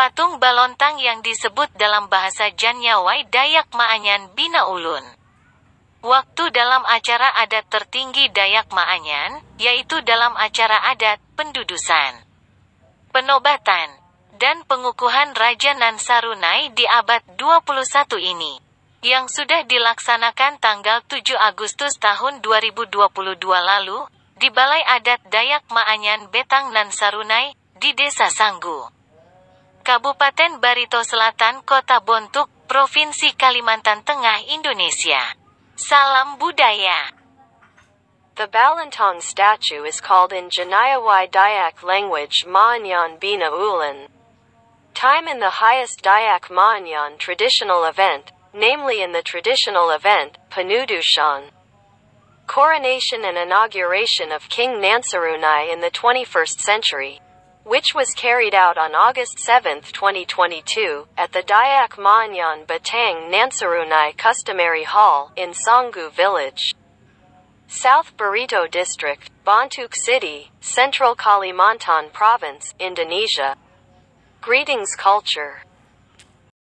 Patung Balontang yang disebut dalam bahasa Janyawai Dayak Maanyan Bina Ulun. Waktu dalam acara adat tertinggi Dayak Maanyan, yaitu dalam acara adat, pendudusan, penobatan, dan pengukuhan Raja Nansarunai di abad 21 ini yang sudah dilaksanakan tanggal 7 Agustus tahun 2022 lalu di Balai Adat Dayak Maanyan Betang Nansarunai di Desa Sanggu. Kabupaten Barito Selatan, Kota Bontuk, Provinsi Kalimantan Tengah, Indonesia. Salam budaya. The Balintong statue is called in Janayawai Dayak language Maanyan Bina Ulan. Time in the highest Dayak Maanyan traditional event, namely in the traditional event, Panudushan. Coronation and inauguration of King Nansarunai in the 21st century which was carried out on August 7, 2022, at the Dayak Manyan Batang Nansarunai Customary Hall in Songu Village. South Burrito District, Bantuk City, Central Kalimantan Province, Indonesia. Greetings Culture